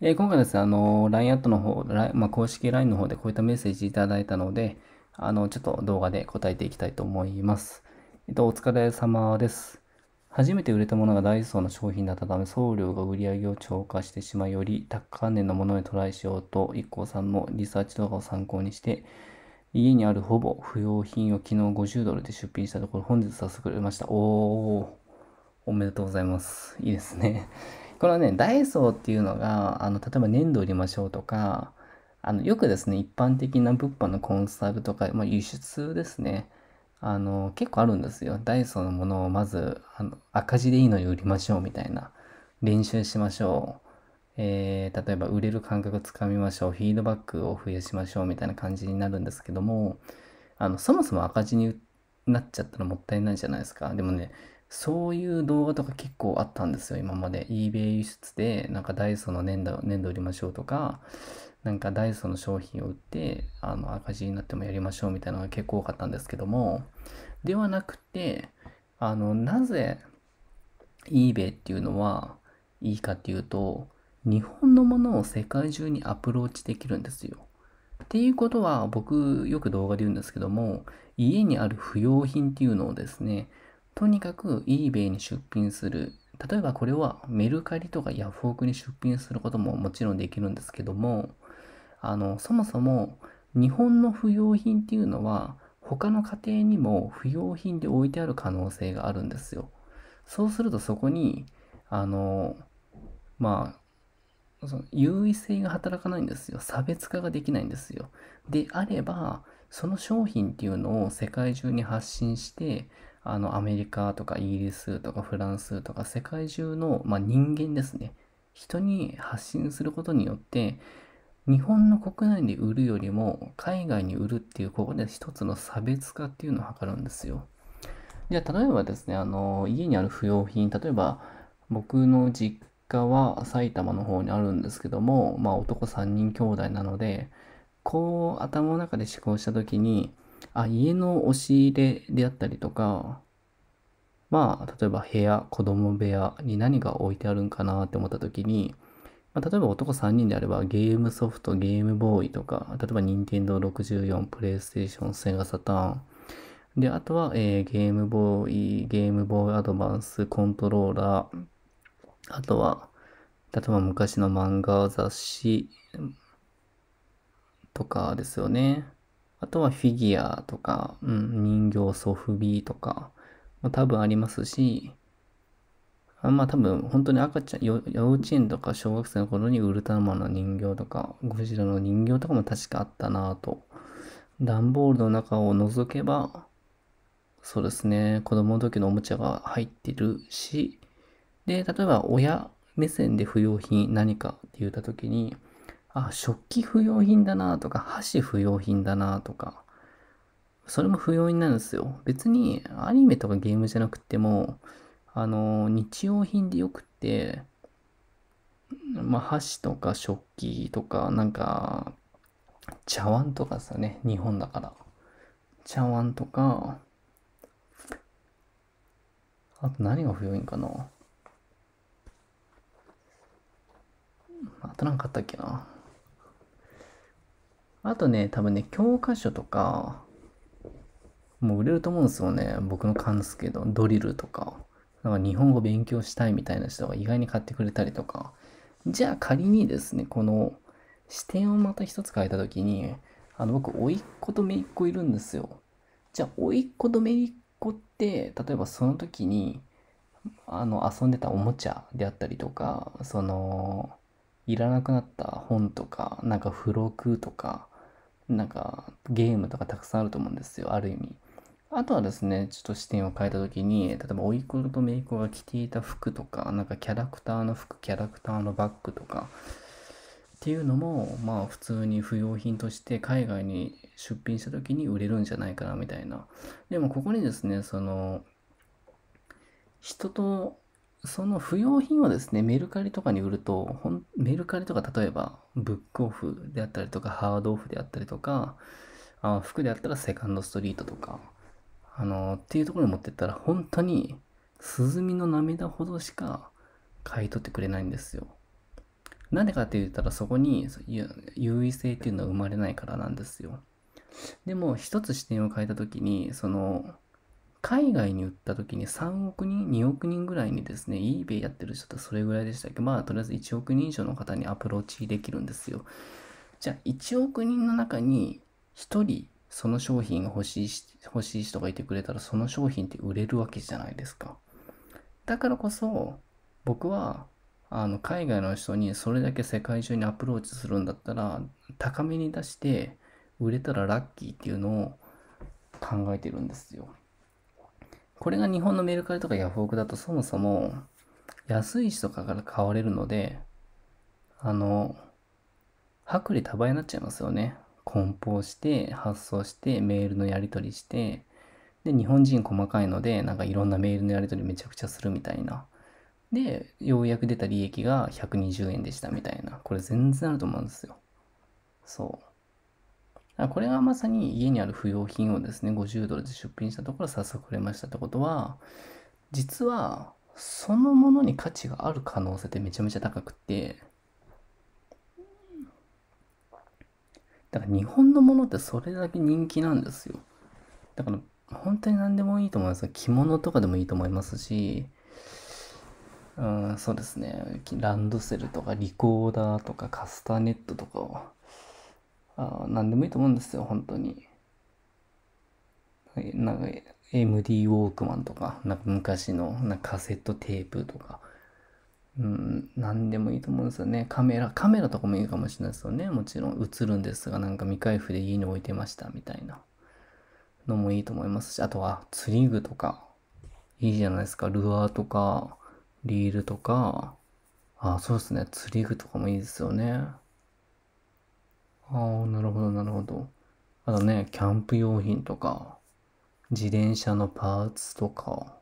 えー、今回ですね、あの、LINE アットの方、まあ、公式 LINE の方でこういったメッセージいただいたので、あの、ちょっと動画で答えていきたいと思います。えっと、お疲れ様です。初めて売れたものがダイソーの商品だったため、送料が売り上げを超過してしまうより、高値のものにトライしようと、IKKO さんのリサーチ動画を参考にして、家にあるほぼ不要品を昨日50ドルで出品したところ、本日早速売れました。おー、おめでとうございます。いいですね。このね、ダイソーっていうのが、あの、例えば粘土売りましょうとか、あの、よくですね、一般的な物販のコンサルとか、まあ、輸出ですね。あの、結構あるんですよ。ダイソーのものをまず、あの赤字でいいのに売りましょうみたいな。練習しましょう。えー、例えば売れる感覚をつかみましょう。フィードバックを増やしましょうみたいな感じになるんですけども、あの、そもそも赤字になっちゃったらもったいないじゃないですか。でもね、そういう動画とか結構あったんですよ、今まで。eBay 輸出で、なんかダイソーの粘土、粘土売りましょうとか、なんかダイソーの商品を売って、あの、赤字になってもやりましょうみたいなのが結構多かったんですけども、ではなくて、あの、なぜ eBay っていうのはいいかっていうと、日本のものを世界中にアプローチできるんですよ。っていうことは僕よく動画で言うんですけども家にある不要品っていうのをですねとにかく eBay に出品する。例えばこれはメルカリとかヤフオクに出品することももちろんできるんですけども、あの、そもそも日本の不要品っていうのは他の家庭にも不要品で置いてある可能性があるんですよ。そうするとそこに、あの、まあ、その優位性が働かないんですよ。差別化ができないんですよ。であれば、その商品っていうのを世界中に発信して、あの、アメリカとかイギリスとかフランスとか世界中の、まあ、人間ですね。人に発信することによって、日本の国内で売るよりも海外に売るっていう、ここで一つの差別化っていうのを図るんですよ。じゃあ、例えばですね、あの、家にある不要品、例えば、僕の実家は埼玉の方にあるんですけども、まあ、男3人兄弟なので、こう頭の中で思考した時に、あ、家の押し入れであったりとか、まあ、例えば部屋、子供部屋に何が置いてあるんかなって思った時に、まあ、例えば男3人であればゲームソフト、ゲームボーイとか、例えば任天堂64、プレイステーション、セガサターン。で、あとは、えー、ゲームボーイ、ゲームボーイアドバンス、コントローラー。あとは、例えば昔の漫画雑誌とかですよね。あとはフィギュアとか、うん、人形ソフビとか、ま多分ありますし、あまあ多分本当に赤ちゃん幼、稚園とか小学生の頃にウルトラマンの人形とか、ゴジラの人形とかも確かあったなぁと。段ボールの中を覗けば、そうですね、子供の時のおもちゃが入ってるし、で、例えば親目線で不用品何かって言った時に、あ、食器不要品だなとか、箸不要品だなとか、それも不要品なんですよ。別にアニメとかゲームじゃなくても、あの、日用品でよくって、まあ、箸とか食器とか、なんか、茶碗とかさね、日本だから。茶碗とか、あと何が不要品かなあとなんかあったっけなあとね、多分ね、教科書とか、もう売れると思うんですよね。僕の勘ですけど、ドリルとか。なんか日本語勉強したいみたいな人が意外に買ってくれたりとか。じゃあ仮にですね、この視点をまた一つ変えたときに、あの、僕、甥っ子と姪っ子いるんですよ。じゃあ、甥っ子と姪っ子って、例えばその時に、あの、遊んでたおもちゃであったりとか、その、いらなくなった本とか、なんか付録とか、なんかゲームとかたくさんあると思うんですよ、ある意味。あとはですね、ちょっと視点を変えた時に、例えば、甥いっ子と姪っ子が着ていた服とか、なんかキャラクターの服、キャラクターのバッグとか、っていうのも、まあ普通に不要品として海外に出品した時に売れるんじゃないかなみたいな。でもここにですね、その、人とその不要品をですね、メルカリとかに売ると、メルカリとか例えば、ブックオフであったりとか、ハードオフであったりとか、あ服であったらセカンドストリートとか、あのー、っていうところに持ってったら、本当に、鈴見の涙ほどしか買い取ってくれないんですよ。なんでかって言ったらそこに優位性っていうのは生まれないからなんですよ。でも一つ視点を変えた時にその海外に売った時に3億人、2億人ぐらいにですね、eBay やってる人ってそれぐらいでしたっけまあ、とりあえず1億人以上の方にアプローチできるんですよ。じゃあ、1億人の中に1人、その商品が欲しい欲しい人がいてくれたら、その商品って売れるわけじゃないですか。だからこそ、僕は、あの、海外の人にそれだけ世界中にアプローチするんだったら、高めに出して、売れたらラッキーっていうのを考えてるんですよ。これが日本のメルカリとかヤフオクだとそもそも安い人から買われるので、あの、薄利多売になっちゃいますよね。梱包して、発送して、メールのやり取りして、で、日本人細かいので、なんかいろんなメールのやり取りめちゃくちゃするみたいな。で、ようやく出た利益が120円でしたみたいな。これ全然あると思うんですよ。そう。これがまさに家にある不要品をですね、50ドルで出品したところ早速売れましたってことは、実は、そのものに価値がある可能性ってめちゃめちゃ高くて、だから日本のものってそれだけ人気なんですよ。だから本当に何でもいいと思います。着物とかでもいいと思いますし、うん、そうですね。ランドセルとかリコーダーとかカスタネットとかを。あ何でもいいと思うんですよ、本当に。なんか MD ウォークマンとか、なんか昔のなんかカセットテープとか、うん、何でもいいと思うんですよね。カメラ、カメラとかもいいかもしれないですよね。もちろん映るんですが、なんか未開封で家に置いてましたみたいなのもいいと思いますし、あとは釣り具とか、いいじゃないですか。ルアーとか、リールとか、あ、そうですね。釣り具とかもいいですよね。ああ、なるほど、なるほど。あとね、キャンプ用品とか、自転車のパーツとか、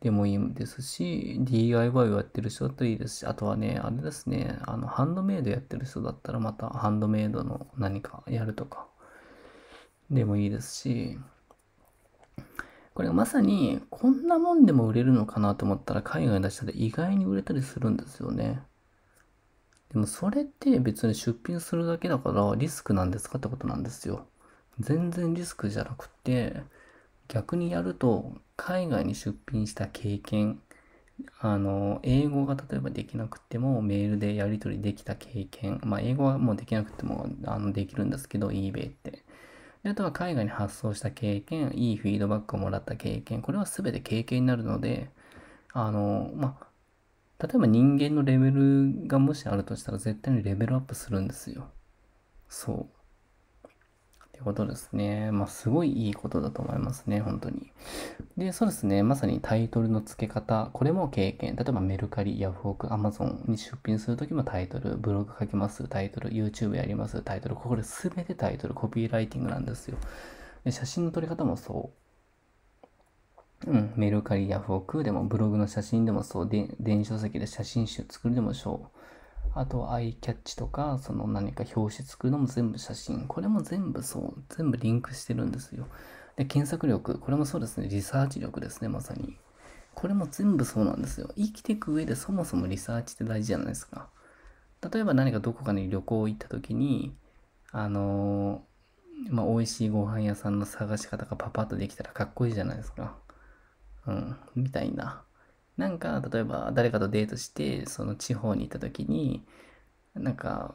でもいいですし、DIY をやってる人だったらいいですし、あとはね、あれですね、あの、ハンドメイドやってる人だったらまたハンドメイドの何かやるとか、でもいいですし、これがまさにこんなもんでも売れるのかなと思ったら海外出したら意外に売れたりするんですよね。でもそれって別に出品するだけだからリスクなんですかってことなんですよ。全然リスクじゃなくて、逆にやると海外に出品した経験、あの、英語が例えばできなくてもメールでやり取りできた経験、まあ英語はもうできなくてもあのできるんですけど、eBay って。であとは海外に発送した経験、いいフィードバックをもらった経験、これは全て経験になるので、あの、まあ、例えば人間のレベルがもしあるとしたら絶対にレベルアップするんですよ。そう。ってことですね。まあ、すごいいいことだと思いますね、本当に。で、そうですね。まさにタイトルの付け方。これも経験。例えばメルカリ、ヤフオク、アマゾンに出品するときもタイトル、ブログ書きます、タイトル、YouTube やります、タイトル。これ全てタイトル、コピーライティングなんですよ。で写真の撮り方もそう。うん、メルカリやフォークでも、ブログの写真でもそう、で電子書籍で写真集作るでもそう。あと、アイキャッチとか、その何か表紙作るのも全部写真。これも全部そう、全部リンクしてるんですよ。で、検索力、これもそうですね。リサーチ力ですね、まさに。これも全部そうなんですよ。生きていく上でそもそもリサーチって大事じゃないですか。例えば何かどこかに旅行行った時に、あのー、まあ、美味しいご飯屋さんの探し方がパパッとできたらかっこいいじゃないですか。うん、みたいな。なんか、例えば誰かとデートして、その地方に行った時に、なんか、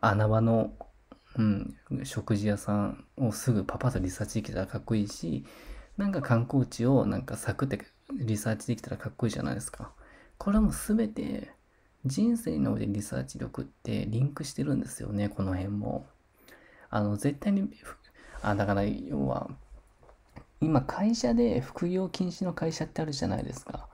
穴場の、うん、食事屋さんをすぐパパとリサーチできたらかっこいいし、なんか観光地をなんかサクってリサーチできたらかっこいいじゃないですか。これも全て人生の上でリサーチ力ってリンクしてるんですよね、この辺も。あの、絶対に、あ、だから要は、今会社で副業禁止の会社ってあるじゃないですか。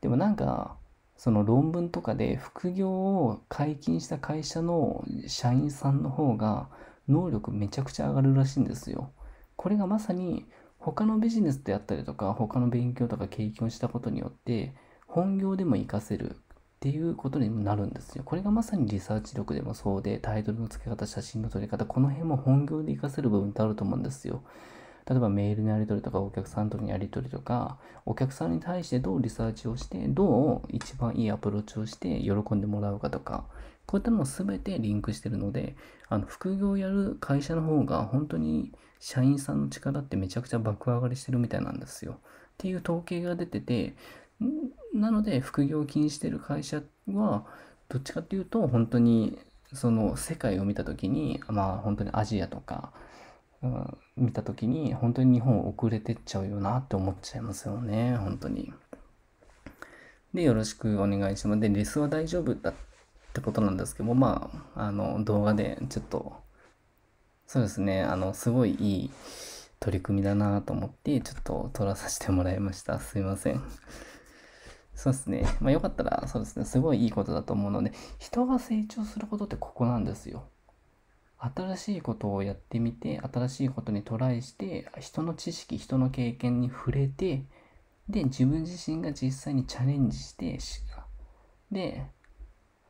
でもなんか、その論文とかで副業を解禁した会社の社員さんの方が能力めちゃくちゃ上がるらしいんですよ。これがまさに他のビジネスであったりとか他の勉強とか経験をしたことによって本業でも活かせるっていうことにもなるんですよ。これがまさにリサーチ力でもそうでタイトルの付け方写真の撮り方この辺も本業で活かせる部分ってあると思うんですよ。例えばメールのやり取りとかお客さんとのやり取りとかお客さんに対してどうリサーチをしてどう一番いいアプローチをして喜んでもらうかとかこういったのも全てリンクしてるのであの副業をやる会社の方が本当に社員さんの力ってめちゃくちゃ爆上がりしてるみたいなんですよっていう統計が出ててなので副業を禁止してる会社はどっちかっていうと本当にその世界を見た時にまあ本当にアジアとかうん、見た時に本当に日本遅れてっちゃうよなって思っちゃいますよね本当に。でよろしくお願いします。でレスは大丈夫だってことなんですけどまああの動画でちょっとそうですねあのすごいいい取り組みだなと思ってちょっと撮らさせてもらいましたすいません。そうですね。まあよかったら、そうですね。すごいいいことだと思うので、人が成長することってここなんですよ。新しいことをやってみて新しいことにトライして人の知識人の経験に触れてで自分自身が実際にチャレンジしてで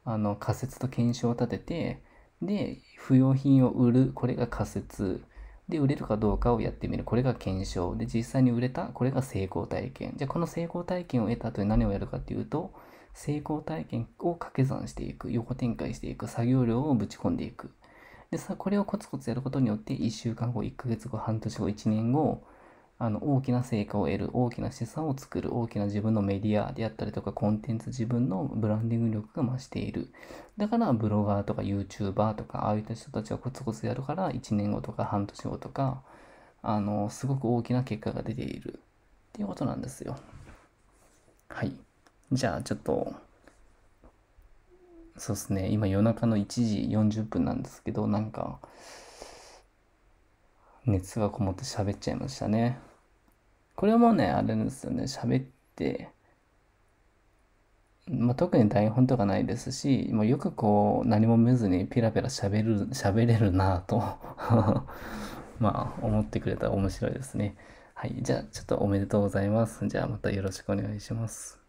あの仮説と検証を立ててで不要品を売るこれが仮説で売れるかどうかをやってみるこれが検証で実際に売れたこれが成功体験じゃあこの成功体験を得た後に何をやるかっていうと成功体験を掛け算していく横展開していく作業量をぶち込んでいくでさこれをコツコツやることによって1週間後1ヶ月後半年後1年後あの大きな成果を得る大きな資産を作る大きな自分のメディアであったりとかコンテンツ自分のブランディング力が増しているだからブロガーとか YouTuber とかああいった人たちはコツコツやるから1年後とか半年後とかあのすごく大きな結果が出ているっていうことなんですよはいじゃあちょっとそうっすね、今夜中の1時40分なんですけど、なんか、熱がこもって喋っちゃいましたね。これもね、あれですよね、喋って、まあ、特に台本とかないですし、まよくこう、何も見ずにペラペラ喋る、喋れるなぁと まあ、思ってくれたら面白いですね。はい、じゃあ、ちょっとおめでとうございます。じゃあ、またよろしくお願いします。